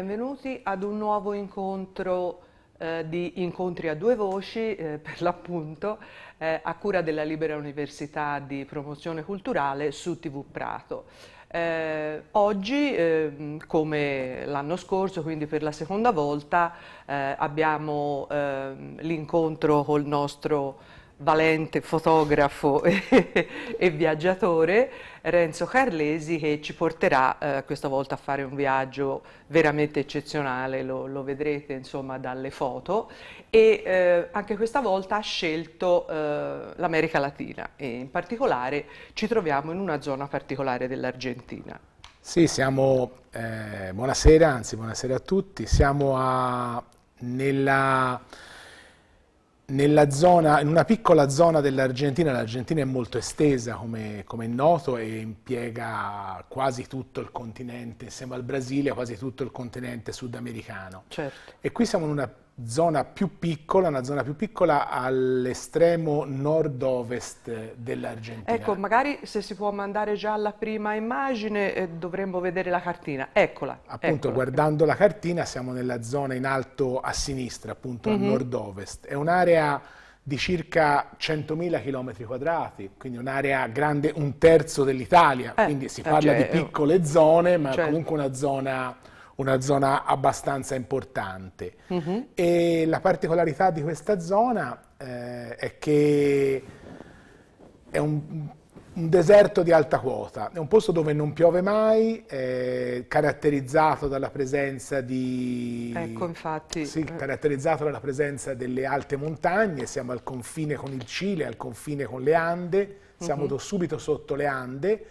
benvenuti ad un nuovo incontro eh, di incontri a due voci, eh, per l'appunto, eh, a cura della Libera Università di Promozione Culturale su TV Prato. Eh, oggi, ehm, come l'anno scorso, quindi per la seconda volta, eh, abbiamo ehm, l'incontro col nostro valente fotografo e viaggiatore, Renzo Carlesi, che ci porterà eh, questa volta a fare un viaggio veramente eccezionale, lo, lo vedrete insomma dalle foto, e eh, anche questa volta ha scelto eh, l'America Latina e in particolare ci troviamo in una zona particolare dell'Argentina. Sì, siamo, eh, buonasera, anzi buonasera a tutti, siamo a, nella nella Zona, in una piccola zona dell'Argentina, l'Argentina è molto estesa come, come, è noto e impiega quasi tutto il continente, insieme al Brasile, quasi tutto il continente sudamericano. Certo. E qui siamo in una zona più piccola, una zona più piccola all'estremo nord-ovest dell'Argentina. Ecco, magari se si può mandare già la prima immagine eh, dovremmo vedere la cartina. Eccola. Appunto, eccola. guardando la cartina siamo nella zona in alto a sinistra, appunto mm -hmm. a mhm. nord-ovest. È un'area di circa 100.000 km quadrati, quindi un'area grande un terzo dell'Italia, eh, quindi si eh, parla di cioè, piccole zone, ma certo. comunque una zona una zona abbastanza importante. Mm -hmm. E la particolarità di questa zona eh, è che è un, un, deserto di alta quota, è un posto dove non piove mai, eh, caratterizzato dalla presenza di... Ecco, infatti. Sì, eh. caratterizzato dalla presenza delle alte montagne, siamo al confine con il Cile, al confine con le Ande, siamo mm -hmm. subito sotto le Ande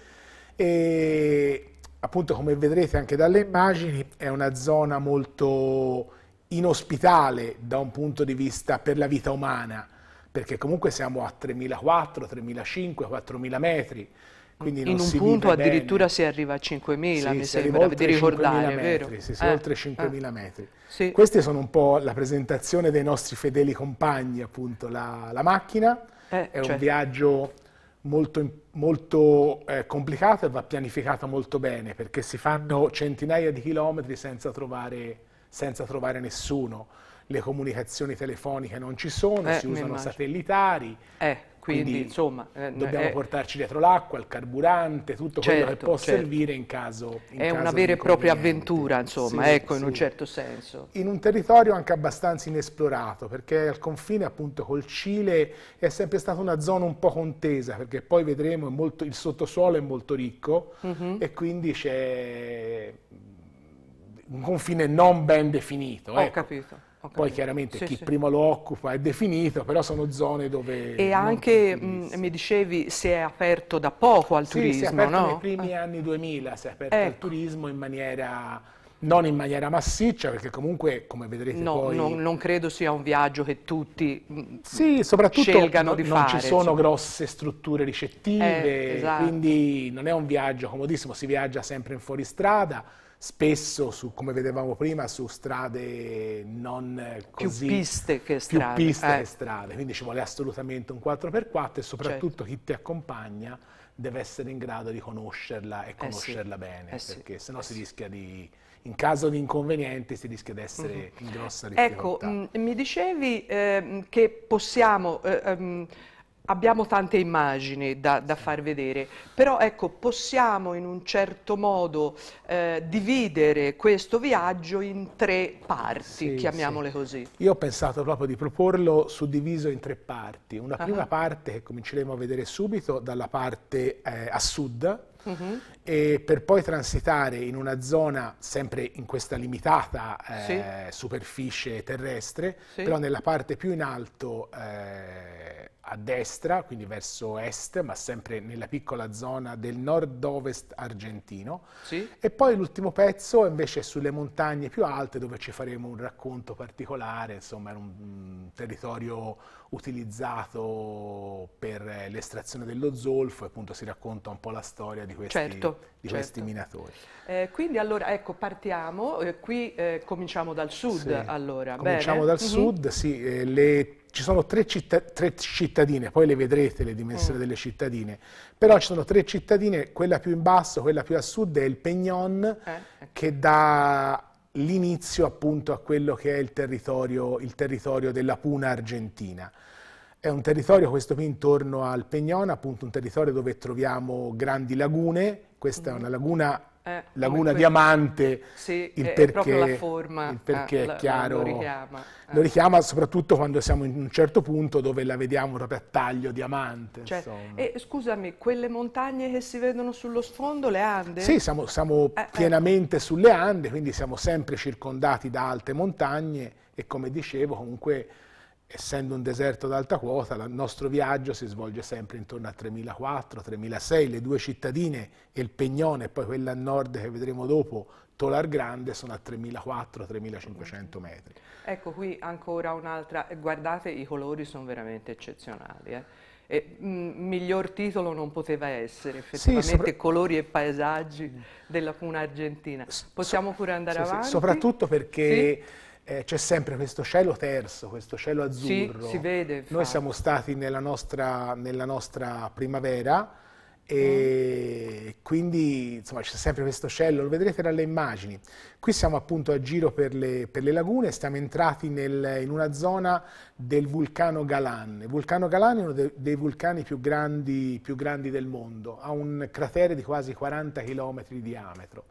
e appunto come vedrete anche dalle immagini è una zona molto inospitale da un punto di vista per la vita umana, perché comunque siamo a 3.400, 3.500, 4.000 metri. Quindi in un punto addirittura bene. si arriva a 5.000, sì, mi sembra di ricordare, metri, vero? Sì, sì, eh, oltre 5.000 eh. metri. Sì. Queste sono un po' la presentazione dei nostri fedeli compagni, appunto, la, la macchina. Eh, è cioè. un certo. viaggio molto importante molto eh, complicata e va pianificata molto bene perché si fanno centinaia di chilometri senza trovare, senza trovare nessuno. Le comunicazioni telefoniche non ci sono, eh, si usano satellitari, eh. Quindi, Quindi insomma, eh, dobbiamo eh, portarci dietro l'acqua, il carburante, tutto certo, quello che certo, può certo. servire in caso in È caso una vera e propria avventura, insomma, sì, ecco, sì. in un certo senso. In un territorio anche abbastanza inesplorato, perché al confine appunto col Cile è sempre stata una zona un po' contesa, perché poi vedremo molto, il sottosuolo è molto ricco mm -hmm. e quindi c'è un confine non ben definito. Ho ecco. capito. Okay. Poi chiaramente sì, chi sì. prima lo occupa è definito, però sono zone dove... E anche, mh, mm, mi dicevi, si è aperto da poco al sì, turismo, si è aperto no? nei primi eh. anni 2000, si è aperto ecco. al turismo in maniera... Non in maniera massiccia, perché comunque, come vedrete no, poi... No, non credo sia un viaggio che tutti mm, sì, soprattutto scelgano no, di non fare. Non ci sono insomma. grosse strutture ricettive, eh, esatto. quindi non è un viaggio comodissimo, si viaggia sempre in fuoristrada, spesso, su, come vedevamo prima, su strade non così... Più piste che strade. Più piste eh. che strade, quindi ci vuole assolutamente un 4x4 e soprattutto certo. chi ti accompagna deve essere in grado di conoscerla e conoscerla eh sì. bene, eh perché sì. sennò eh si sì. rischia di in caso di inconvenienti si rischia di essere mm -hmm. in grossa ecco, difficoltà. Ecco, mm, mh, mi dicevi eh, che possiamo eh, ehm, abbiamo tante immagini da, da, far vedere, però ecco, possiamo in un certo modo eh, dividere questo viaggio in tre parti, sì, chiamiamole sì. così. Io ho pensato proprio di proporlo suddiviso in tre parti. Una uh -huh. prima parte che cominceremo a vedere subito dalla parte eh, a sud, Uh mm-hmm. -huh. e per poi transitare in una zona sempre in questa limitata eh, sì. superficie terrestre, sì. però nella parte più in alto eh, a destra, quindi verso est, ma sempre nella piccola zona del nord-ovest argentino. Sì. E poi l'ultimo pezzo invece è sulle montagne più alte dove ci faremo un racconto particolare, insomma, è un territorio utilizzato per l'estrazione dello zolfo e appunto si racconta un po' la storia di questi, certo, di certo. questi minatori. Eh, quindi allora ecco partiamo, eh, qui eh, cominciamo dal sud sì. allora. Cominciamo Bene. dal mm -hmm. sud, sì, eh, le ci sono tre, città, tre, cittadine, poi le vedrete le dimensioni mm. delle cittadine, però ci sono tre cittadine, quella più in basso, quella più a sud è il Pegnon eh. Ecco. che dà l'inizio appunto a quello che è il territorio, il territorio, della Puna argentina. È un territorio, questo qui intorno al Pegnon, appunto un territorio dove troviamo grandi lagune, questa mm. è una laguna eh, Laguna Diamante, sì, il, perché, forma, il perché eh, è chiaro, lo richiama. Eh. lo richiama. soprattutto quando siamo in un certo punto dove la vediamo proprio a taglio diamante. Cioè, e scusami, quelle montagne che si vedono sullo sfondo, le Ande? Sì, siamo, siamo eh, ecco. pienamente sulle Ande, quindi siamo sempre circondati da alte montagne e come dicevo comunque essendo un deserto ad alta quota, il nostro viaggio si svolge sempre intorno a 3400 3006 le due cittadine, il Pegnone e poi quella a nord che vedremo dopo, Tolar Grande, sono a 3.400-3.500 metri. Ecco qui ancora un'altra, guardate i colori sono veramente eccezionali. Eh? E, mm, miglior titolo non poteva essere, effettivamente sì, sopra... colori e paesaggi della Puna Argentina. Possiamo pure andare sì, avanti? Sì, soprattutto perché eh, c'è sempre questo cielo terzo, questo cielo azzurro. Sì, si vede. Infatti. Noi siamo stati nella nostra, nella nostra primavera e mm. quindi insomma c'è sempre questo cielo, lo vedrete dalle immagini. Qui siamo appunto a giro per le, per le lagune, siamo entrati nel, in una zona del vulcano Galan. Il vulcano Galan è uno de, dei vulcani più grandi, più grandi del mondo, ha un cratere di quasi 40 km di diametro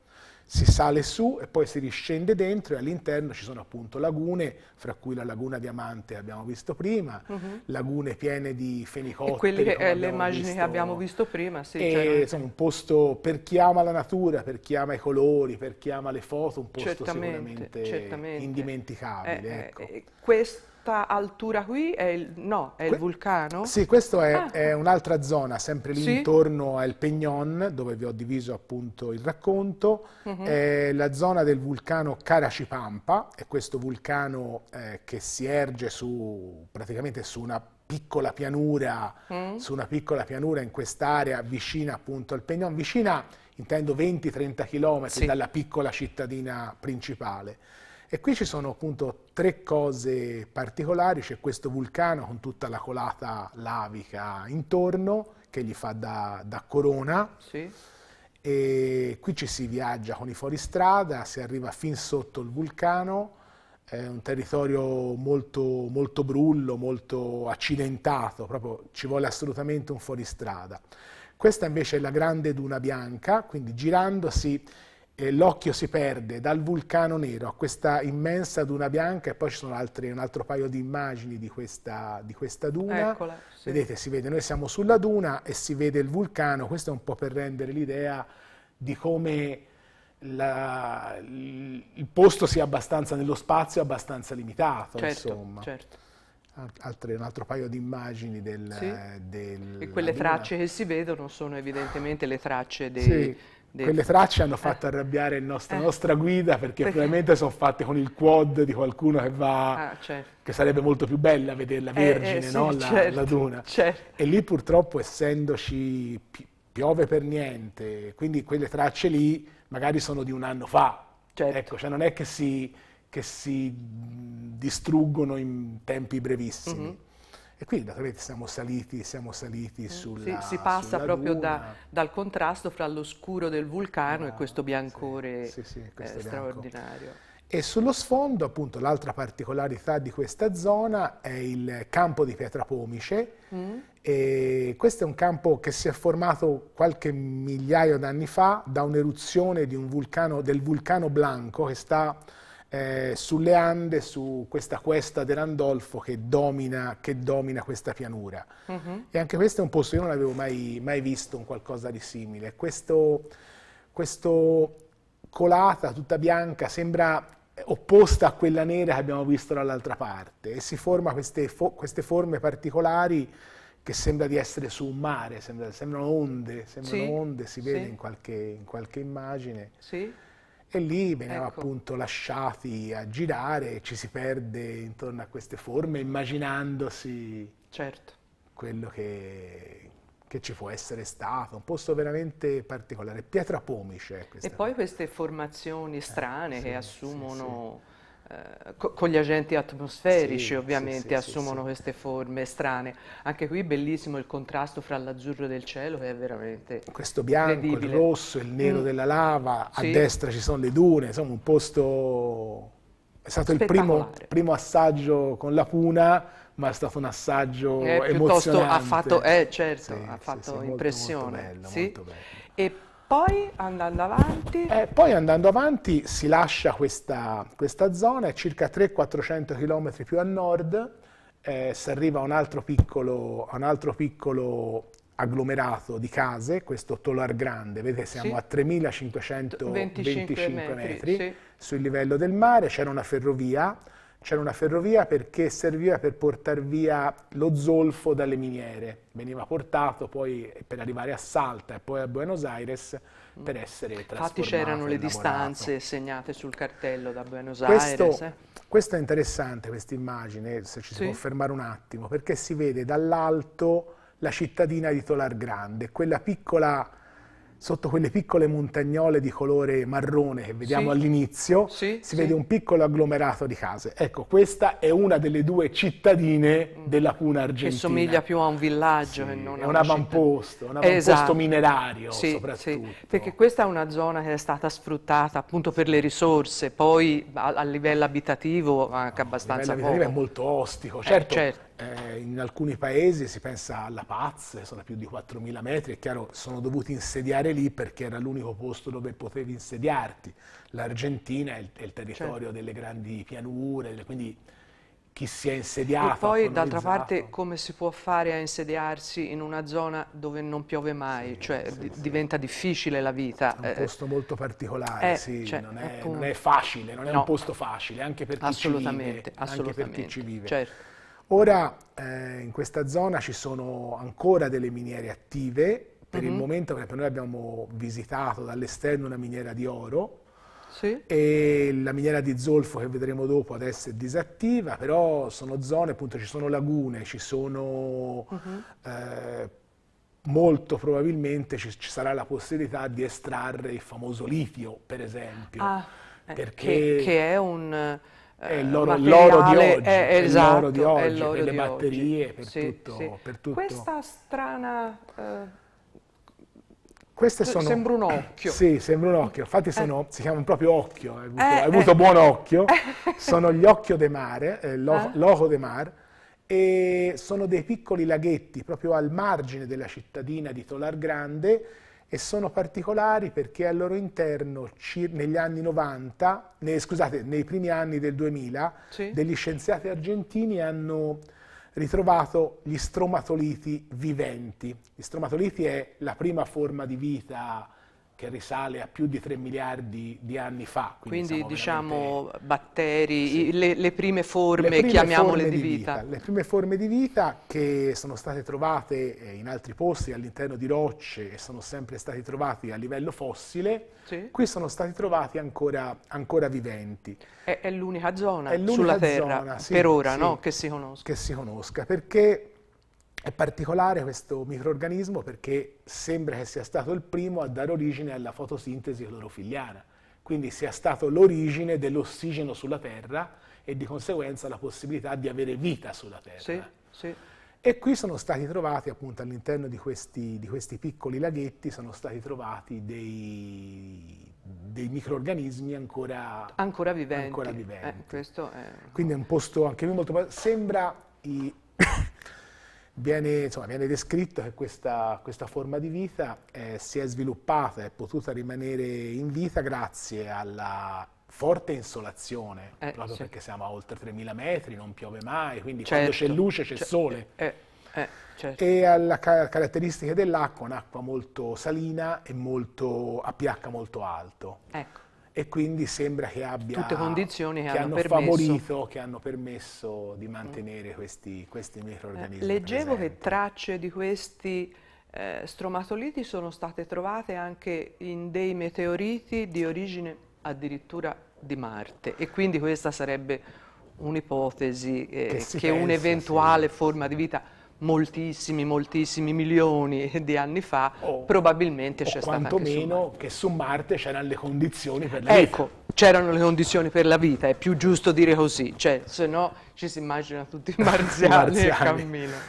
si sale su e poi si riscende dentro e all'interno ci sono appunto lagune, fra cui la laguna Diamante abbiamo visto prima, uh mhm. -huh. lagune piene di fenicotteri. E quelle che, eh, le immagini visto. che abbiamo visto prima, sì. E, insomma, un posto per chi ama la natura, per chi ama i colori, per chi ama le foto, un posto certamente, sicuramente certamente. indimenticabile. Eh, eh ecco. eh, questo questa altura qui è il, no, è il que vulcano? Sì, questa è, ah. è un'altra zona, sempre lì sì? intorno al Pegnon, dove vi ho diviso appunto il racconto, uh mhm. -huh. è la zona del vulcano Caracipampa, è questo vulcano eh, che si erge su, praticamente su una piccola pianura, mm. su una piccola pianura in quest'area vicina appunto al Pegnon, vicina intendo 20-30 km sì. dalla piccola cittadina principale. E qui ci sono appunto tre cose particolari, c'è questo vulcano con tutta la colata lavica intorno che gli fa da, da corona. Sì. E qui ci si viaggia con i fuoristrada, si arriva fin sotto il vulcano, è un territorio molto, molto brullo, molto accidentato, proprio ci vuole assolutamente un fuoristrada. Questa invece è la grande duna bianca, quindi girandosi l'occhio si perde dal vulcano nero a questa immensa duna bianca e poi ci sono altri, un altro paio di immagini di questa, di questa duna. Eccola, sì. Vedete, si vede, noi siamo sulla duna e si vede il vulcano, questo è un po' per rendere l'idea di come la, il posto sia abbastanza nello spazio, abbastanza limitato, certo, insomma. Certo. Altri, un altro paio di immagini del, sì. del e quelle tracce che si vedono sono evidentemente le tracce dei, sì quelle tracce hanno fatto eh. arrabbiare la nostra, eh. nostra guida perché, perché, probabilmente sono fatte con il quad di qualcuno che va, ah, certo. che sarebbe molto più bella vederla eh, vergine, eh, sì, no? la, certo, la, duna. Certo. E lì purtroppo essendoci pi piove per niente, quindi quelle tracce lì magari sono di un anno fa. Certo. Ecco, cioè non è che si, che si distruggono in tempi brevissimi. Mm -hmm. E quindi naturalmente siamo saliti, siamo saliti eh, sulla Si, si passa proprio da, dal contrasto fra lo scuro del vulcano ah, e questo ah, biancore sì, sì, questo eh, straordinario. E sullo sfondo, appunto, l'altra particolarità di questa zona è il campo di Pietrapomice. Mm. E questo è un campo che si è formato qualche migliaio d'anni fa da un'eruzione vulcano, del vulcano Blanco che sta eh, sulle Ande, su questa questa dell'Andolfo che domina, che domina questa pianura. Uh mhm. -huh. E anche questo è un posto, io non avevo mai, mai visto un qualcosa di simile. Questo, questo colata tutta bianca sembra opposta a quella nera che abbiamo visto dall'altra parte e si forma queste, fo queste, forme particolari che sembra di essere su un mare, sembra, sembrano onde, sembrano sì. onde, si vede sì. in, qualche, in, qualche, immagine. Sì e lì veniamo ecco. appunto lasciati a girare e ci si perde intorno a queste forme immaginandosi certo. quello che, che ci può essere stato, un posto veramente particolare, pietra pomice. E poi queste formazioni eh, strane eh, sì, che assumono... Sì, sì eh, con gli agenti atmosferici sì, ovviamente sì, assumono sì, queste forme strane. Anche qui bellissimo il contrasto fra l'azzurro del cielo che è veramente Questo bianco, il rosso, il nero mm. della lava, a destra ci sono le dune, insomma un posto... È stato il primo, primo, assaggio con la puna, ma è stato un assaggio eh, emozionante. Ha fatto, eh, certo, ha fatto impressione. Molto, molto bello, molto bello. E poi andando avanti? Eh, poi andando avanti si lascia questa, questa zona, è circa 300-400 km più a nord, eh, si arriva a un, piccolo, a un, altro piccolo, agglomerato di case, questo Tolar Grande, vedete siamo sì. a 3525 metri, metri sì. sul livello del mare, c'era una ferrovia, c'era una ferrovia perché serviva per portare via lo zolfo dalle miniere. Veniva portato poi per arrivare a Salta e poi a Buenos Aires per mm. essere trasportato. Infatti c'erano le distanze segnate sul cartello da Buenos questo, Aires. Eh? Questo è interessante, questa immagine, se ci si sì. può fermare un attimo, perché si vede dall'alto la cittadina di Tolar Grande, quella piccola sotto quelle piccole montagnole di colore marrone che vediamo sì. all'inizio, sì, si sì. vede un piccolo agglomerato di case. Ecco, questa è una delle due cittadine mm. della Puna Argentina. Che somiglia più a un villaggio che non a un avamposto, un avamposto esatto. minerario soprattutto. Perché questa è una zona che è stata sfruttata appunto per le risorse, poi a, a livello abitativo anche no, abbastanza a livello abitativo è molto ostico, certo, eh, certo, certo eh, in alcuni paesi si pensa alla Paz, sono più di 4.000 metri, è chiaro sono dovuti insediare lì perché era l'unico posto dove potevi insediarti. L'Argentina è, è, il territorio certo. delle grandi pianure, quindi chi si è insediato. E poi d'altra parte come si può fare a insediarsi in una zona dove non piove mai, sì, cioè sì, sì. diventa difficile la vita. È un eh, posto molto particolare, eh, sì, cioè, non, è, non, è, facile, non è no. un posto facile, anche per chi ci vive. Anche per chi ci vive. Certo. Ora eh, in questa zona ci sono ancora delle miniere attive, per mm -hmm. il mhm. momento per esempio, noi abbiamo visitato dall'esterno una miniera di oro, sì. e la miniera di zolfo che vedremo dopo adesso è disattiva, però sono zone, appunto ci sono lagune, ci sono uh mhm. -huh. eh, molto probabilmente ci, ci, sarà la possibilità di estrarre il famoso litio, per esempio. Ah, eh, perché, che, che, è un è eh, l'oro, l'oro di oggi, eh, è, esatto, è esatto, l'oro di oggi, l'oro per di le batterie, Per, sì, tutto, sì. per, tutto, Questa strana... Eh, queste sono, sembra un occhio. Sì, sembra un occhio. Infatti sono, eh. si chiamano proprio occhio, hai avuto, eh, hai avuto eh. buon occhio. sono gli occhio de mare, eh, lo, l'ojo de mar, e sono dei piccoli laghetti proprio al margine della cittadina di Tolar Grande, e sono particolari perché al loro interno negli anni 90, ne, scusate, nei primi anni del 2000, sì. degli scienziati argentini hanno ritrovato gli stromatoliti viventi. Gli stromatoliti è la prima forma di vita che risale a più di 3 miliardi di anni fa. Quindi, quindi diciamo veramente... batteri, sì. le, le, prime forme, le prime chiamiamole forme di, di vita. Le prime forme di vita che sono state trovate eh, in altri posti all'interno di rocce e sono sempre stati trovati a livello fossile, sì. qui sono stati trovati ancora, ancora viventi. È, è l'unica zona è sulla Terra, zona, sì, per ora, no? che si conosca. Che si conosca, perché è particolare questo microorganismo perché sembra che sia stato il primo a dare origine alla fotosintesi clorofilliana, quindi sia stato l'origine dell'ossigeno sulla Terra e di conseguenza la possibilità di avere vita sulla Terra. Sì, sì. E qui sono stati trovati appunto all'interno di questi, di questi piccoli laghetti, sono stati trovati dei, dei microorganismi ancora, ancora viventi. Ancora viventi. Eh, è... Quindi è un posto anche qui molto... Sembra i, Viene, insomma, viene, descritto che questa, questa forma di vita eh, si è sviluppata, è potuta rimanere in vita grazie alla forte insolazione, eh, proprio sì. perché siamo a oltre 3.000 metri, non piove mai, quindi certo. quando c'è luce c'è cioè, sole. Eh, eh, eh, certo. E alle ca caratteristiche dell'acqua, un'acqua molto salina e molto, a pH molto alto. Ecco e quindi sembra che abbia tutte condizioni che, che hanno, permesso. favorito, che hanno permesso di mantenere questi, questi microorganismi. Eh, leggevo presenti. che tracce di questi eh, stromatoliti sono state trovate anche in dei meteoriti di origine addirittura di Marte e quindi questa sarebbe un'ipotesi eh, che, che un'eventuale sì. forma di vita moltissimi, moltissimi milioni di anni fa, oh, probabilmente c'è stato. anche quantomeno che su Marte c'erano le condizioni per la ecco, vita. Ecco, c'erano le condizioni per la vita, è più giusto dire così, cioè, se no ci si immagina tutti i marziani, che camminano.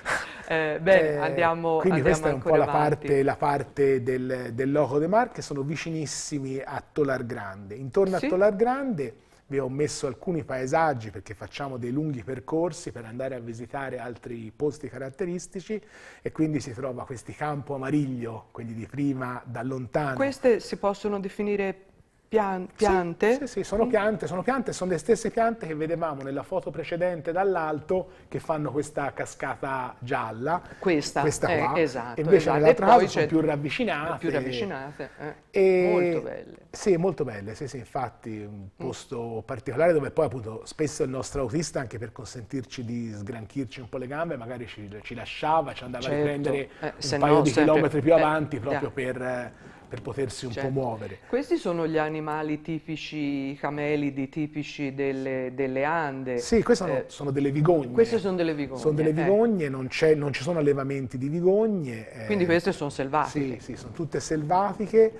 Eh, bene, eh, andiamo Quindi andiamo questa è un po' la parte, la parte, del, del Loco de Mar, che sono vicinissimi a Tolar Grande. Intorno sì? a Tolar Grande vi ho messo alcuni paesaggi perché facciamo dei lunghi percorsi per andare a visitare altri posti caratteristici e quindi si trova questi campo amariglio, quelli di prima da lontano. Queste si possono definire Pian piante? Sì, sì, sì, sono mm. piante, sono piante, sono le stesse piante che vedevamo nella foto precedente dall'alto che fanno questa cascata gialla. Questa, questa eh, qua. Eh, esatto. E invece esatto. nell'altra casa sono più ravvicinate. Più ravvicinate, eh. e, molto belle. Sì, molto belle, sì, sì, infatti un mm. posto mm. particolare dove poi appunto spesso il nostro autista, anche per consentirci di sgranchirci un po' le gambe, magari ci, ci lasciava, ci andava certo. a riprendere eh, un paio no, di sempre, chilometri più eh, avanti proprio per per potersi un certo. po' muovere. Questi sono gli animali tipici, i camelidi tipici delle, delle Ande. Sì, queste eh, sono, delle vigogne. Queste sono delle vigogne. Sono delle eh. vigogne, eh. non, non, ci sono allevamenti di vigogne. Eh. Quindi queste sono selvatiche. Sì, sì, sono tutte selvatiche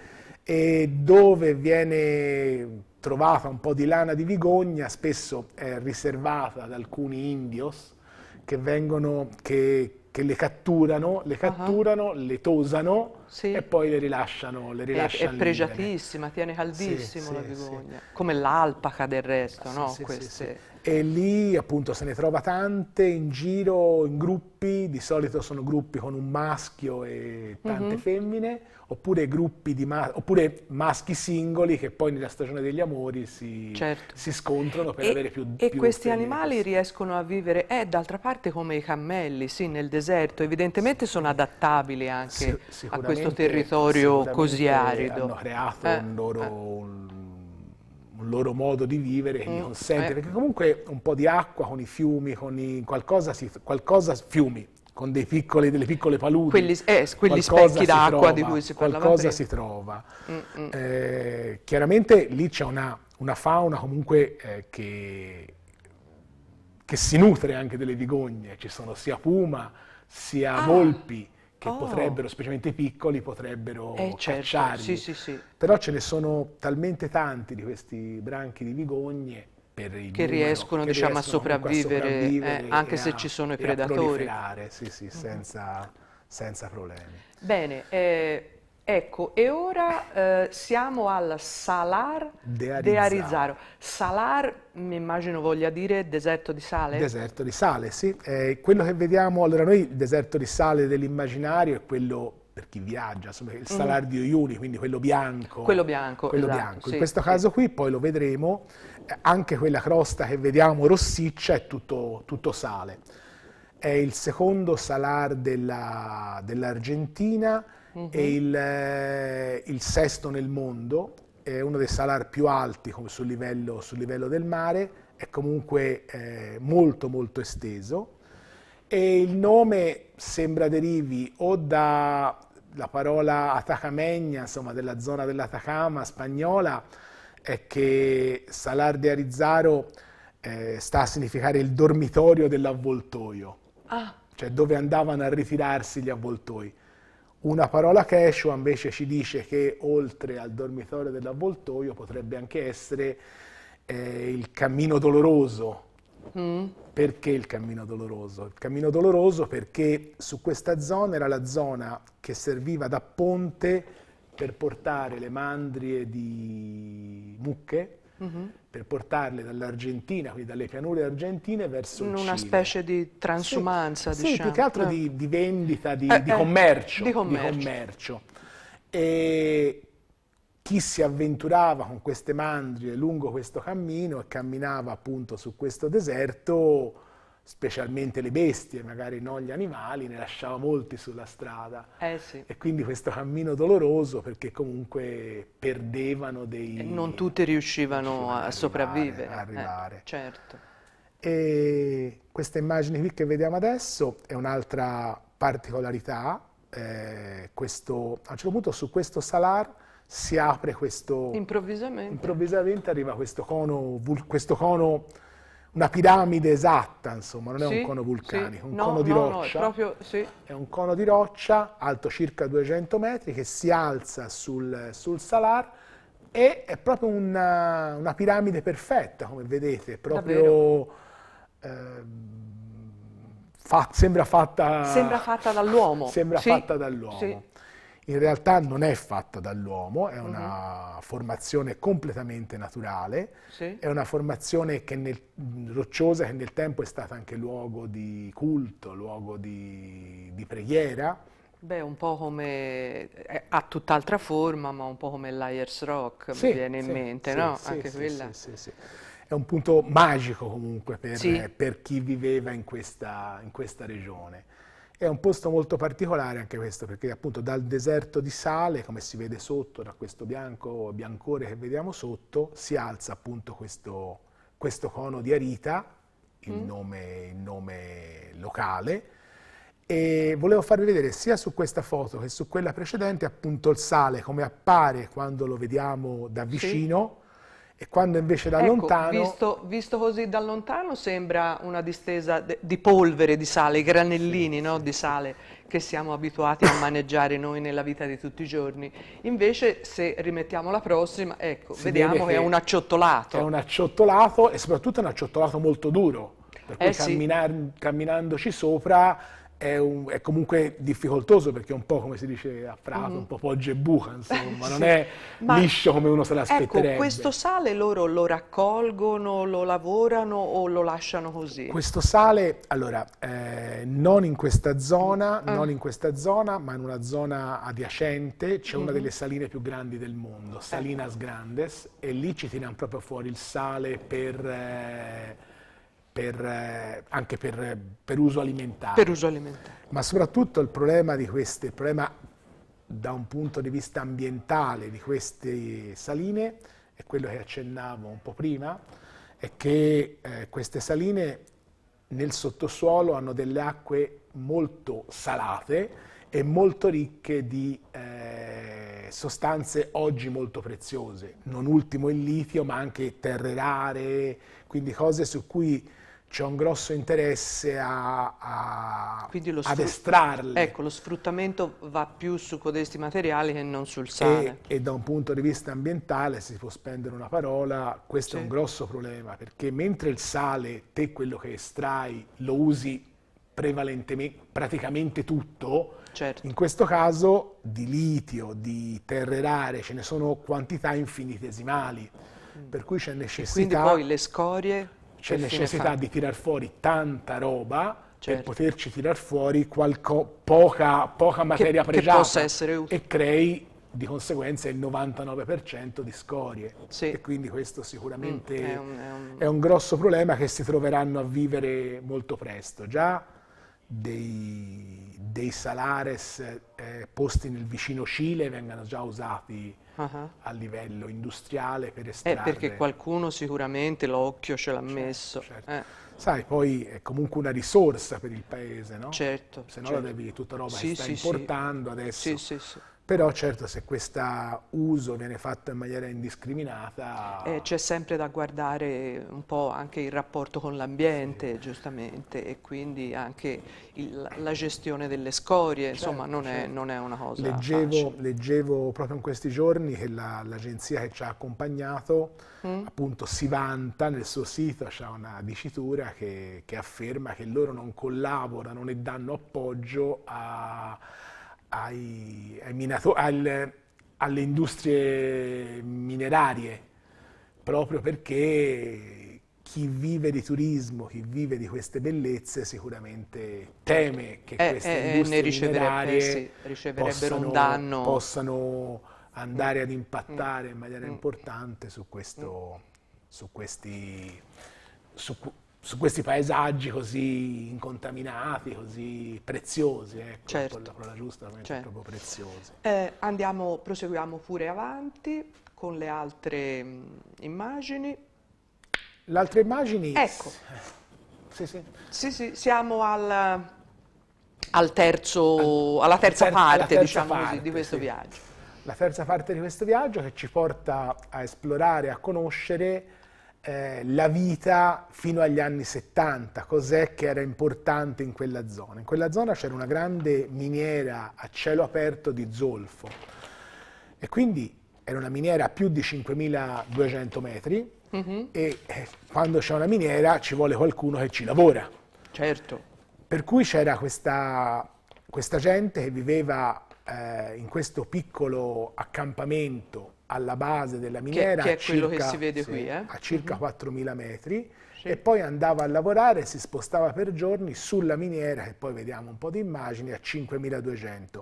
e dove viene trovata un po' di lana di vigogna spesso è riservata ad alcuni indios che vengono, che, che le catturano, le catturano, uh -huh. le tosano sì. e poi le rilasciano, le rilasciano È, è pregiatissima, tiene caldissimo sì, la bigogna, come l'alpaca del resto, no? Queste e lì appunto se ne trova tante in giro, in gruppi, di solito sono gruppi con un maschio e tante mm -hmm. femmine, oppure, gruppi di ma- oppure maschi singoli che poi nella stagione degli amori si, certo. si scontrano per e, avere più... E più questi animali possibile. riescono a vivere, eh, d'altra parte come i cammelli, sì, nel deserto, evidentemente sono adattabili anche a questo territorio così arido. Hanno creato eh, un loro... Eh. Un un loro modo di vivere che mm. gli consente, eh. perché comunque un po' di acqua con i fiumi, con i, qualcosa, si, qualcosa fiumi, con piccoli, delle piccole paludi. Quelli, eh, quelli specchi d'acqua di cui si parlava Qualcosa prima. si trova. Mm, mm. Eh, chiaramente lì c'è una, una, fauna comunque eh, che, che, si nutre anche delle vigogne, ci sono sia puma, sia ah. volpi, che oh. potrebbero, specialmente i piccoli, potrebbero eh, certo. Sì, sì, sì. Però ce ne sono talmente tanti di questi branchi di vigogne per il che numero, riescono, che diciamo, riescono a sopravvivere, a sopravvivere eh, anche se a, ci sono i predatori. A sì, sì, mm. senza, senza problemi. Bene, eh, Ecco, e ora eh, siamo al Salar de Arizaro. de Arizaro. Salar, mi immagino voglia dire deserto di sale? Deserto di sale, sì. Eh, quello che vediamo, allora noi il deserto di sale dell'immaginario è quello per chi viaggia, insomma, il mhm. Salar mm. di Uyuni, quindi quello bianco. Quello bianco, quello esatto, bianco. Sì, In questo sì. caso qui poi lo vedremo, eh, anche quella crosta che vediamo rossiccia è tutto, tutto sale. È il secondo Salar dell'Argentina, uh-huh. Mhm. è il, eh, il, sesto nel mondo, è uno dei salari più alti sul livello, sul, livello, del mare, è comunque eh, molto molto esteso e il nome sembra derivi o dalla parola Atacamegna, insomma della zona dell'Atacama spagnola, è che Salar de Arizzaro eh, sta a significare il dormitorio dell'avvoltoio, ah. cioè dove andavano a ritirarsi gli avvoltoi. Una parola quechua invece ci dice che oltre al dormitorio dell'avvoltoio potrebbe anche essere eh, il cammino doloroso. Mm. Perché il cammino doloroso? Il cammino doloroso perché su questa zona era la zona che serviva da ponte per portare le mandrie di mucche Mm-hmm. per portarle dall'Argentina, quindi dalle pianure argentine verso In il Cile. Una specie di transumanza, sì, diciamo. Sì, più che altro ah. di, di, vendita, di, eh, di, eh, commercio, di commercio. commercio. E chi si avventurava con queste mandrie lungo questo cammino e camminava appunto su questo deserto specialmente le bestie, magari non gli animali, ne lasciava molti sulla strada. Eh sì. E quindi questo cammino doloroso perché comunque perdevano dei... E non tutti riuscivano, riuscivano a, a sopravvivere. A eh, arrivare. Eh, certo. E questa immagine qui che vediamo adesso è un'altra particolarità. Eh, questo, a un certo punto su questo salar si apre questo... Improvvisamente. Improvvisamente arriva questo cono, questo cono una piramide esatta, insomma, non è sì, un cono vulcanico, sì, un no, cono di no, roccia. No, è, proprio, sì. è, un cono di roccia alto circa 200 metri che si alza sul, sul salar e è proprio una, eh, una piramide perfetta, come vedete, proprio eh, fa, sembra fatta... Sembra fatta dall'uomo. Sembra fatta dall'uomo in realtà non è fatta dall'uomo, è una uh mhm. -huh. formazione completamente naturale, sì. è una formazione che nel, rocciosa che nel tempo è stata anche luogo di culto, luogo di, di preghiera. Beh, un po' come, eh, eh ha tutt'altra forma, ma un po' come l'Ayers Rock, sì, mi viene sì, in mente, no? Anche quella. sì, sì, È un punto magico comunque per, per chi viveva in questa, in questa regione. È un posto molto particolare anche questo, perché appunto dal deserto di sale, come si vede sotto, da questo bianco biancore che vediamo sotto, si alza appunto questo, questo cono di Arita, il, mm. nome, il nome locale, e volevo farvi vedere sia su questa foto che su quella precedente appunto il sale come appare quando lo vediamo da vicino sì e quando invece da ecco, lontano... Visto, visto, così da lontano sembra una distesa de, di polvere di sale, i granellini sì, no, sì. di sale che siamo abituati a maneggiare noi nella vita di tutti i giorni. Invece se rimettiamo la prossima, ecco, si vediamo che è un acciottolato. È un acciottolato e soprattutto è un acciottolato molto duro, per eh cui eh, camminar, sì. camminandoci sopra è, un, è, comunque difficoltoso perché è un po' come si dice a Prato, mm. Mm-hmm. un po' poggia e buca, insomma, sì. non è Ma liscio come uno se l'aspetterebbe. Ecco, questo sale loro lo raccolgono, lo lavorano o lo lasciano così? Questo sale, allora, eh, non, in zona, mm. Ah. non in questa zona, ma in una zona adiacente, c'è mm. una mm-hmm. delle saline più grandi del mondo, Salinas Grandes, e lì ci tiriamo proprio fuori il sale per... Eh, per, eh, anche per, per, uso alimentare. per uso alimentare. Ma soprattutto il problema, di queste, il problema da un punto di vista ambientale di queste saline è quello che accennavo un po' prima, è che eh, queste saline nel sottosuolo hanno delle acque molto salate e molto ricche di eh, sostanze oggi molto preziose, non ultimo il litio ma anche terre rare, quindi cose su cui c'è un grosso interesse a, a ad estrarle. Ecco, lo sfruttamento va più su codesti materiali che non sul sale. E, e da un punto di vista ambientale, se si può spendere una parola, questo sì. è un grosso problema, perché mentre il sale, te quello che estrai, lo usi prevalentemente, praticamente tutto, certo. in questo caso di litio, di terre rare, ce ne sono quantità infinitesimali mm. per cui c'è necessità... E quindi poi le scorie c'è necessità di tirar fuori tanta roba certo. per poterci tirar fuori qualco, poca, poca, materia che, pregiata che possa essere utile. e crei di conseguenza il 99% di scorie sì. e quindi questo sicuramente mm, è, un, è, un... è, un, grosso problema che si troveranno a vivere molto presto. Già dei, dei salares eh, posti nel vicino Cile vengono già usati uh-huh. a livello industriale per eh, estrarre. Eh, perché qualcuno sicuramente l'occhio ce l'ha certo, messo. Certo. Eh. Sai, poi è comunque una risorsa per il paese, no? Certo. Se no certo. la devi tutta roba sì, che stai sì, importando sì. adesso. Sì, sì, sì. Però certo se questo uso viene fatto in maniera indiscriminata... Eh, C'è sempre da guardare un po' anche il rapporto con l'ambiente, sì. giustamente, e quindi anche il, la gestione delle scorie, certo, insomma non, certo. è, non, è, una cosa leggevo, leggevo, proprio in questi giorni che l'agenzia la, che ci ha accompagnato mm. appunto si vanta nel suo sito, c'è una dicitura che, che afferma che loro non collaborano né danno appoggio a ai, ai al, alle industrie minerarie, proprio perché chi vive di turismo, chi vive di queste bellezze sicuramente teme che eh, queste eh, eh industrie minerarie sì, riceverebbero possano, un danno. possano andare mm. ad impattare mm. in maniera mm. importante su questo, su questi... Su, su questi paesaggi così incontaminati, così preziosi, ecco, certo. la parola giusta, certo. proprio preziosi. Eh, andiamo, proseguiamo pure avanti con le altre mh, mm, immagini. Le altre immagini? Ecco. Sì, sì. Sì, sì, siamo al, al terzo, alla terza, terza parte, terza diciamo parte, così, di questo sì. viaggio. La terza parte di questo viaggio che ci porta a esplorare, a conoscere eh, la vita fino agli anni 70, cos'è che era importante in quella zona. In quella zona c'era una grande miniera a cielo aperto di zolfo e quindi era una miniera a più di 5.200 metri mm -hmm. e eh, quando c'è una miniera ci vuole qualcuno che ci lavora. Certo. Per cui c'era questa, questa gente che viveva eh, in questo piccolo accampamento alla base della miniera che, che è quello circa, che si vede sì, qui eh? a circa uh -huh. 4.000 metri sì. e poi andava a lavorare e si spostava per giorni sulla miniera che poi vediamo un po' di immagini a 5.200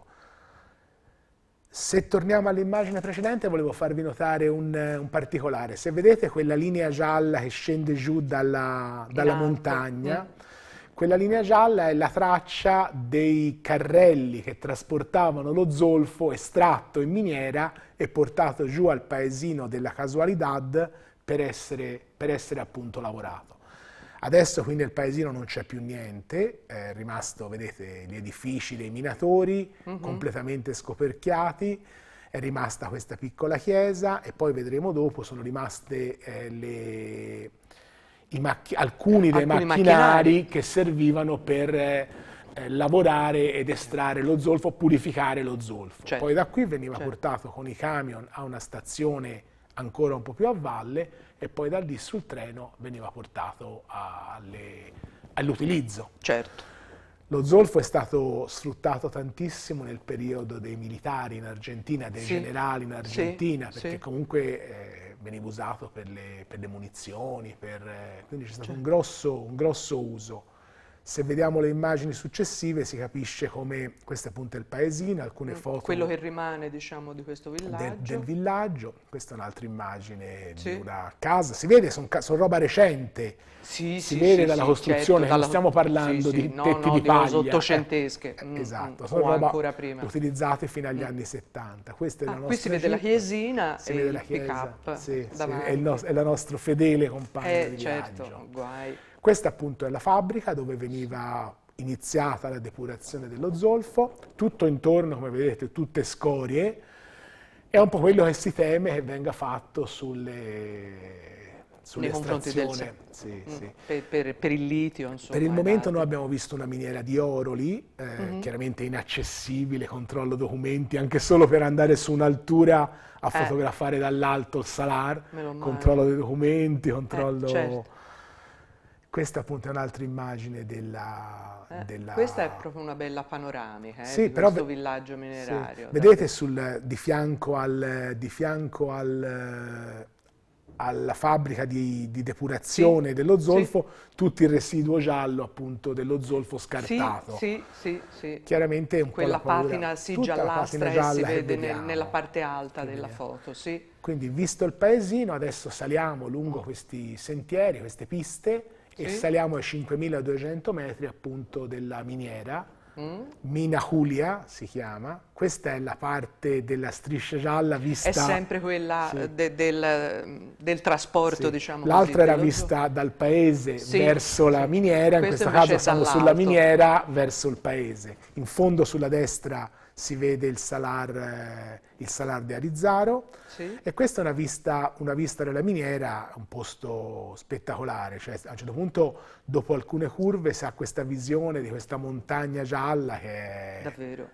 se torniamo all'immagine precedente volevo farvi notare un, un, particolare se vedete quella linea gialla che scende giù dalla, dalla montagna mm quella linea gialla è la traccia dei carrelli che trasportavano lo zolfo estratto in miniera e portato giù al paesino della Casualidad per essere, per essere appunto lavorato. Adesso quindi nel paesino non c'è più niente, è rimasto, vedete, gli edifici dei minatori uh mhm. -huh. completamente scoperchiati, è rimasta questa piccola chiesa e poi vedremo dopo, sono rimaste eh, le macchi alcuni dei alcuni macchinari, macchinari, che servivano per eh, eh, lavorare ed estrarre lo zolfo, purificare lo zolfo. Certo. Poi da qui veniva certo. portato con i camion a una stazione ancora un po' più a valle e poi da lì sul treno veniva portato all'utilizzo. certo. Lo zolfo è stato sfruttato tantissimo nel periodo dei militari in Argentina, dei sì. generali in Argentina, sì. perché sì. comunque... Eh, veniva usato per le, per le munizioni, per, eh, quindi c'è stato cioè un, grosso, un grosso uso. Se vediamo le immagini successive si capisce come, questa è appunto il paesino, alcune mm, foto... Quello che rimane diciamo di questo villaggio. Del, del villaggio, questa è un'altra immagine sì. di una casa, si vede, sono son roba recente, sì, si sì, vede dalla costruzione, certo, dalla... non stiamo parlando di no, tetti no, di paglia. ottocentesche. Eh, mm, esatto, mm, sono roba prima. utilizzate fino agli mm. anni 70. Questa è ah, la nostra qui si vede città. la chiesina si e vede il pick up. Sì, è, è la nostra fedele compagna eh, di certo, viaggio. guai. Questa appunto è la fabbrica dove veniva iniziata la depurazione dello zolfo, tutto intorno, come vedete, tutte scorie, è un po' quello che si teme che venga fatto sulle nei confronti del sì, mm. sì. per, per, per, il litio insomma, per il momento noi abbiamo visto una miniera di oro lì eh, mm -hmm. chiaramente inaccessibile controllo documenti anche solo per andare su un'altura a eh. fotografare dall'alto il salar controllo dei documenti controllo eh, certo. Questa appunto è un'altra immagine della, eh, della, Questa è proprio una bella panoramica eh, sì, di però, questo villaggio minerario. Sì. Vedete sul, di fianco, al, di fianco al, alla fabbrica di, di depurazione sì. dello zolfo tutto il residuo giallo appunto dello zolfo scartato. Sì, sì, sì. Chiaramente è un Quella po' Quella eh, patina si Tutta giallastra patina gialla si vede vediamo, nella parte alta della foto, sì. Quindi visto il paesino adesso saliamo lungo questi sentieri, queste piste e saliamo a 5200 metri appunto della miniera, mm. Mina Julia si chiama, questa è la parte della striscia gialla vista... È sempre quella sì. Eh, de, del, del, trasporto, sì. diciamo L'altra era vista dal paese verso la miniera, in questo, questo caso siamo sulla miniera verso il paese. In fondo sulla destra si vede il Salar, eh, il salar di Arizzaro sì. e questa è una vista, una vista, della miniera, un posto spettacolare, cioè a un certo punto dopo alcune curve si ha questa visione di questa montagna gialla che è... Davvero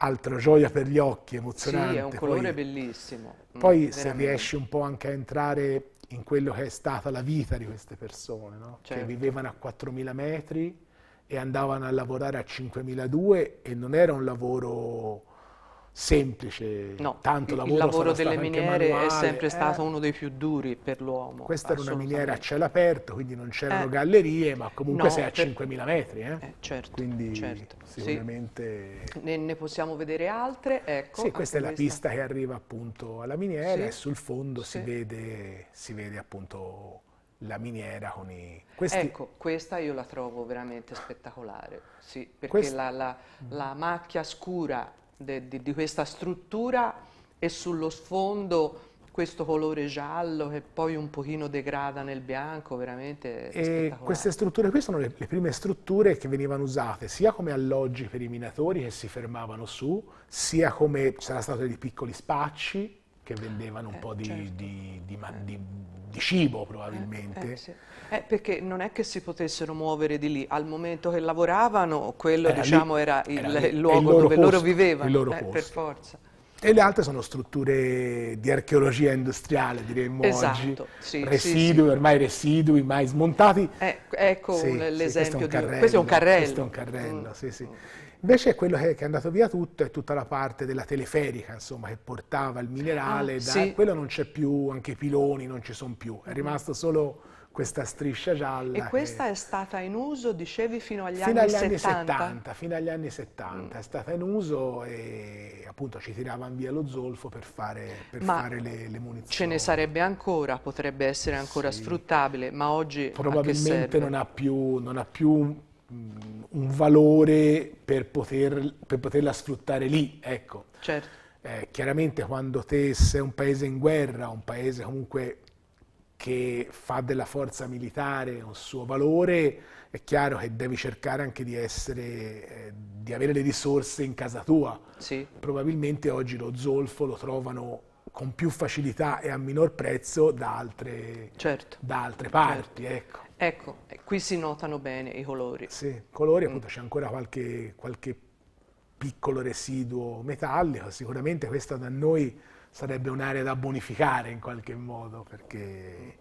altra gioia per gli occhi, emozionante. Sì, è un colore mm, poi, bellissimo. Poi mm, se riesci un po' anche a entrare in quello che è stata la vita di queste persone, no? certo. che vivevano a 4.000 metri, e andavano a lavorare a 5.002 e non era un lavoro semplice, no, tanto lavoro il lavoro delle miniere manuale, è sempre eh. stato uno dei più duri per l'uomo. Questa era una miniera a cielo aperto, quindi non c'erano eh. gallerie, ma comunque no, sei a per... 5.000 metri. Eh? eh certo, quindi certo. sicuramente... Sì. Ne, ne, possiamo vedere altre, ecco. Sì, questa è la questa. pista che arriva appunto alla miniera sì. e sul fondo sì. si, vede, si vede appunto la miniera con i... Questi... Ecco, questa io la trovo veramente spettacolare, sì, perché Quest... la, la, la, mm. macchia scura de, de, di questa struttura e sullo sfondo questo colore giallo che poi un pochino degrada nel bianco, veramente e Queste strutture qui sono le, le, prime strutture che venivano usate sia come alloggi per i minatori che si fermavano su, sia come, c'era stato dei piccoli spacci, che vendevano un eh, po' di, certo. di, di, eh. di cibo probabilmente. Eh, sì. perché non è che si potessero muovere di lì, al momento che lavoravano quello era diciamo, lì, era, il, era il, luogo il loro dove posto, loro vivevano, loro per forza. E le altre sono strutture di archeologia industriale, diremmo esatto, oggi, sì, residui, sì, ormai residui, mai smontati. Eh, ecco sì, l'esempio questo di... Questo è un carrello. Questo è un carrello, mm. sì sì. Mm. Invece quello che, è andato via tutto è tutta la parte della teleferica, insomma, che portava il minerale, ah, da, sì. quello non c'è più, anche i piloni non ci sono più, è rimasto solo questa striscia gialla. E questa che... è stata in uso, dicevi, fino agli, fino anni, agli 70. anni 70? Fino agli anni 70, mm. è stata in uso e appunto ci tiravano via lo zolfo per fare, per fare le, le, munizioni. Ce ne sarebbe ancora, potrebbe essere ancora sì. sfruttabile, ma oggi Probabilmente non ha più, non ha più un valore per, poter, per, poterla sfruttare lì. Ecco. Certo. Eh, chiaramente quando te sei un paese in guerra, un paese comunque che fa della forza militare un suo valore, è chiaro che devi cercare anche di, essere, eh, di avere le risorse in casa tua. Sì. Probabilmente oggi lo zolfo lo trovano con più facilità e a minor prezzo da altre, certo, da altre parti. Certo. Ecco. ecco. qui si notano bene i colori. Sì, colori mm. appunto c'è ancora qualche, qualche, piccolo residuo metallico, sicuramente questa da noi sarebbe un'area da bonificare in qualche modo, perché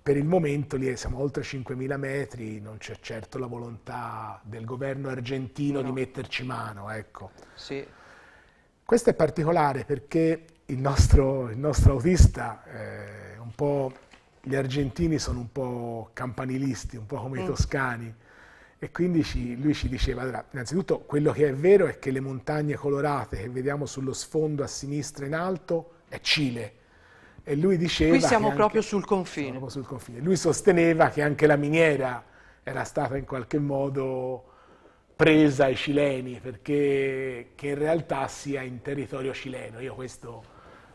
per il momento lì siamo oltre 5.000 metri, non c'è certo la volontà del governo argentino no. di metterci mano. Ecco. Sì. Questo è particolare perché il nostro, il nostro autista, eh, un po' gli argentini sono un po' campanilisti, un po' come mm. i toscani, e quindi ci, lui ci diceva, innanzitutto quello che è vero è che le montagne colorate che vediamo sullo sfondo a sinistra in alto è Cile, e lui diceva... Qui siamo anche, proprio sul confine. Proprio sul confine. Lui sosteneva che anche la miniera era stata in qualche modo presa ai cileni, perché che in realtà sia in territorio cileno. Io questo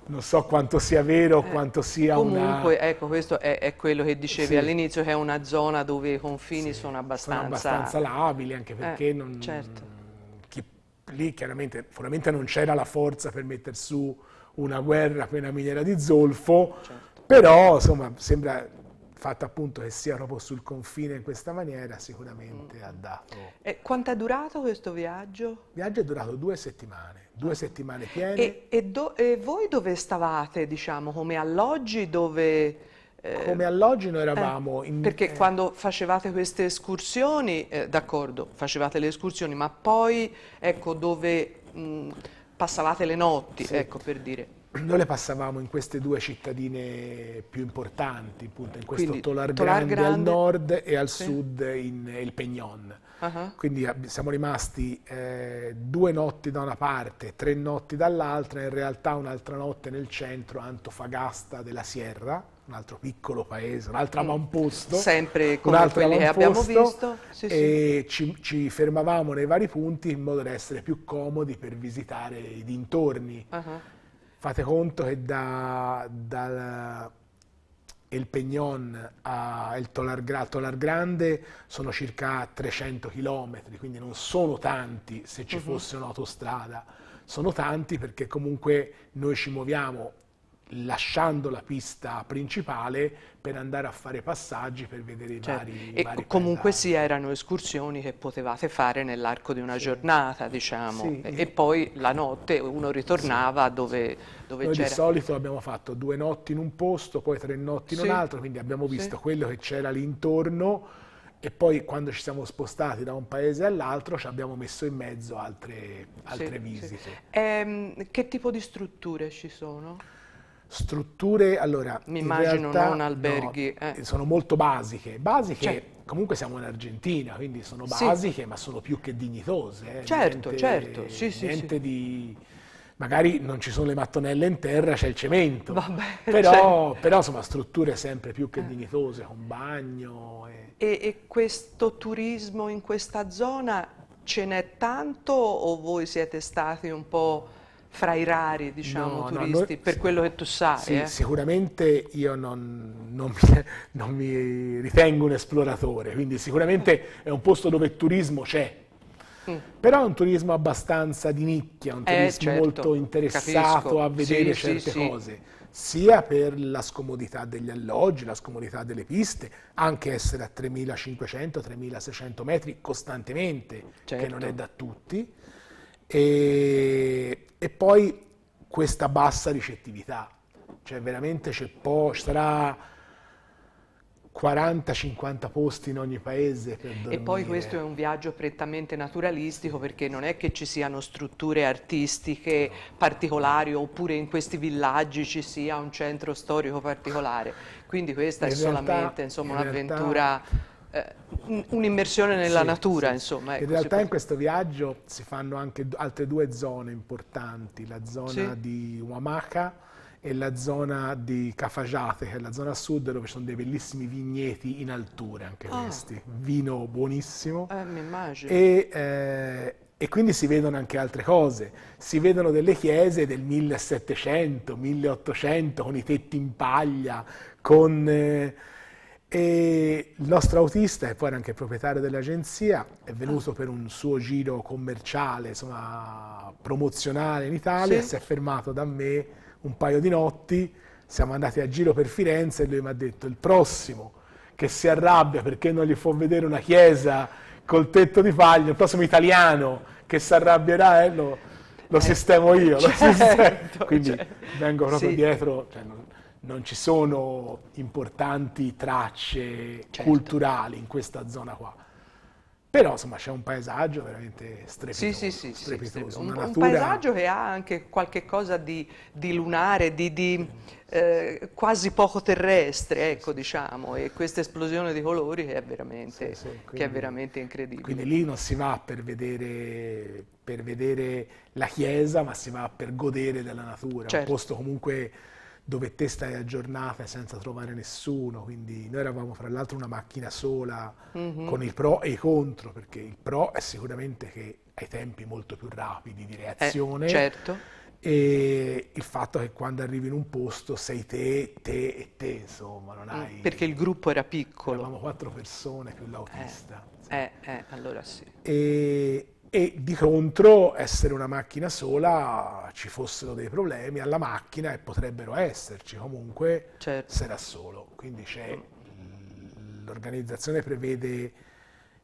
non so quanto sia vero, eh, quanto sia comunque, una... Comunque, ecco, questo è, è, quello che dicevi sì. all'inizio, che è una zona dove i confini sì, sono abbastanza... Sono abbastanza labili, anche eh, perché eh, non... Certo. Chi, lì chiaramente, fondamentalmente non c'era la forza per mettere su una guerra per una miniera di zolfo, certo. però, insomma, sembra fatto appunto che sia proprio sul confine in questa maniera sicuramente mm. ha dato. E quanto è durato questo viaggio? Il viaggio è durato due settimane, due ah. settimane piene. E, e, e, voi dove stavate, diciamo, come alloggi, dove... Eh, come alloggi noi eh, eravamo eh, in... Perché eh, quando facevate queste escursioni, eh, d'accordo, facevate le escursioni, ma poi, ecco, dove mh, mm, passavate le notti, sì. ecco, per dire noi le passavamo in queste due cittadine più importanti, appunto, in questo Quindi, Tolar, Tolar Grande, al nord e al sì. sud in El Peñon. Uh -huh. Quindi eh, siamo rimasti eh, due notti da una parte, tre notti dall'altra, in realtà un'altra notte nel centro, Antofagasta della Sierra, un altro piccolo paese, un altro mm. avamposto. Sempre come quelli che abbiamo visto. Sì, e sì. Ci, ci, fermavamo nei vari punti in modo da essere più comodi per visitare i dintorni. Uh -huh Fate conto che da, da El Pegnon a El Tolar, Tolar, Grande sono circa 300 km, quindi non sono tanti se ci mhm. fosse un'autostrada. Sono tanti perché comunque noi ci muoviamo lasciando la pista principale per andare a fare passaggi per vedere i certo. vari E vari comunque sì, erano escursioni che potevate fare nell'arco di una sì. giornata, diciamo, sì. e, poi la notte uno ritornava sì. dove, dove Noi di solito abbiamo fatto due notti in un posto, poi tre notti in un altro, quindi abbiamo visto quello che c'era lì intorno e poi quando ci siamo spostati da un paese all'altro ci abbiamo messo in mezzo altre, altre visite. Ehm, che tipo di strutture ci sono? strutture, allora, mi immagino non alberghi, no, eh. sono molto basiche, basiche cioè, comunque siamo in Argentina, quindi sono basiche sì. ma sono più che dignitose. Eh. Certo, niente, certo, sì, sì, niente di... Magari non ci sono le mattonelle in terra, c'è il cemento, Vabbè, però, cioè però, insomma strutture sempre più che eh. dignitose, con bagno. E... E, e questo turismo in questa zona ce n'è tanto o voi siete stati un po' fra i rari diciamo, no, turisti, no, per quello che tu sai. Sì, eh. Sicuramente io non, non, mi, non, mi, ritengo un esploratore, quindi sicuramente è un posto dove il turismo c'è. Mm. Però è un turismo abbastanza di nicchia, un eh, turismo eh, certo, molto interessato capisco. a vedere sì, certe sì, cose, sia per la scomodità degli alloggi, la scomodità delle piste, anche essere a 3500-3600 metri costantemente, certo. che non è certo. da tutti, e, e poi questa bassa ricettività, cioè veramente c'è po- sarà 40-50 posti in ogni paese per dormire. E poi questo è un viaggio prettamente naturalistico perché non è che ci siano strutture artistiche no. particolari oppure in questi villaggi ci sia un centro storico particolare, quindi questa in è realtà, solamente un'avventura eh, un'immersione nella sì, natura, sì. insomma. Ecco, in realtà può... in questo viaggio si fanno anche altre due zone importanti, la zona sì. di Huamaca e la zona di Cafajate, che è la zona sud dove ci sono dei bellissimi vigneti in altura, anche ah. questi, vino buonissimo. Eh, mi immagino. E, eh, e quindi si vedono anche altre cose, si vedono delle chiese del 1700, 1800 con i tetti in paglia, con... Eh, e il nostro autista, che poi era anche proprietario dell'agenzia, è venuto per un suo giro commerciale, insomma, promozionale in Italia, sì. si è fermato da me un paio di notti, siamo andati a giro per Firenze e lui mi ha detto il prossimo che si arrabbia perché non gli fa vedere una chiesa col tetto di paglia, il prossimo italiano che si arrabbierà, eh, lo, lo eh, sistemo io, certo, lo sistemo. quindi certo. vengo proprio sì. dietro, cioè, non ci sono importanti tracce certo. culturali in questa zona qua. Però insomma c'è un paesaggio veramente strepitoso. Sì, sì, sì, strepitoso. Un, natura... un, paesaggio che ha anche qualche cosa di, di lunare, di, di eh, quasi poco terrestre, ecco diciamo, e questa esplosione di colori che è, veramente, quindi, che è veramente, incredibile. Quindi lì non si va per vedere, per vedere la chiesa, ma si va per godere della natura, certo. un posto comunque dove te stai aggiornata senza trovare nessuno, quindi noi eravamo fra l'altro una macchina sola mm -hmm. con il pro e i contro, perché il pro è sicuramente che hai tempi molto più rapidi di eh, reazione. Eh, certo e il fatto che quando arrivi in un posto sei te, te e te, insomma, non mm, hai... Perché il gruppo era piccolo. Eravamo quattro persone più l'autista. Eh, sì. eh, eh, allora sì. E, e di contro essere una macchina sola ci fossero dei problemi alla macchina e potrebbero esserci comunque certo. se era solo. Quindi l'organizzazione prevede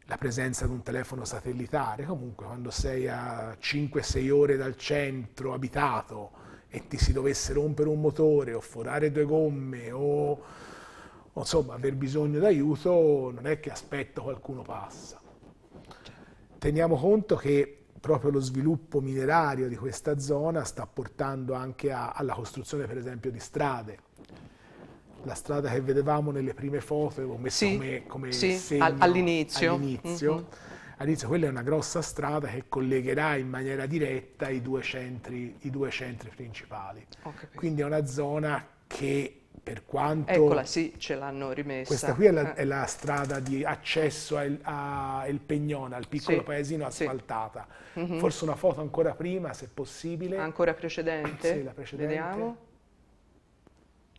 la presenza di un telefono satellitare, comunque quando sei a 5-6 ore dal centro abitato e ti si dovesse rompere un motore o forare due gomme o, o insomma aver bisogno d'aiuto non è che aspetto qualcuno passa. Teniamo conto che proprio lo sviluppo minerario di questa zona sta portando anche a, alla costruzione per esempio di strade. La strada che vedevamo nelle prime foto, avevo messo sì, come, come sì, all'inizio. all'inizio. Mm All'inizio quella è una grossa strada che collegherà in maniera diretta i due centri, i due centri principali. Quindi è una zona che per quanto... Eccola, sì, ce l'hanno rimessa. Questa qui è la, eh. è la, strada di accesso al El, al piccolo sì, paesino asfaltata. Sì. Mm -hmm. Forse una foto ancora prima, se possibile. Ancora precedente? Sì, la precedente. Vediamo.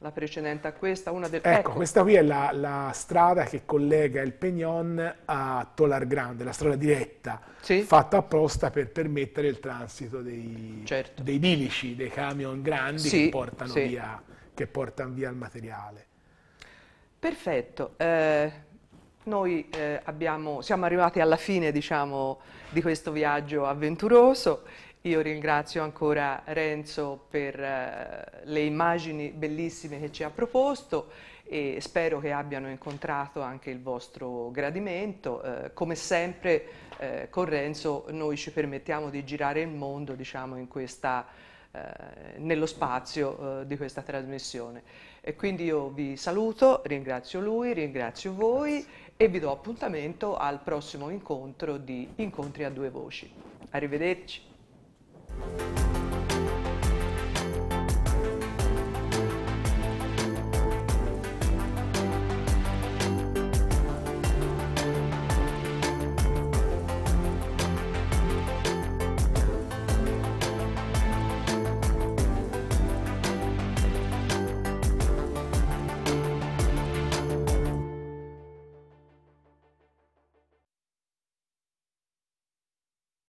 La precedente a questa, una del... Ecco, ecco. questa qui è la, la, strada che collega il Pegnon a Tolar Grande, la strada diretta, sì. fatta apposta per permettere il transito dei, certo. dei bilici, dei camion grandi sì, che portano sì. via che portano via il materiale. Perfetto. Eh, noi eh, abbiamo, siamo arrivati alla fine diciamo, di questo viaggio avventuroso. Io ringrazio ancora Renzo per eh, le immagini bellissime che ci ha proposto e spero che abbiano incontrato anche il vostro gradimento. Eh, come sempre eh, con Renzo noi ci permettiamo di girare il mondo diciamo, in questa eh, nello spazio eh, di questa trasmissione. E quindi io vi saluto, ringrazio lui, ringrazio voi Grazie. e vi do appuntamento al prossimo incontro di Incontri a due voci. Arrivederci.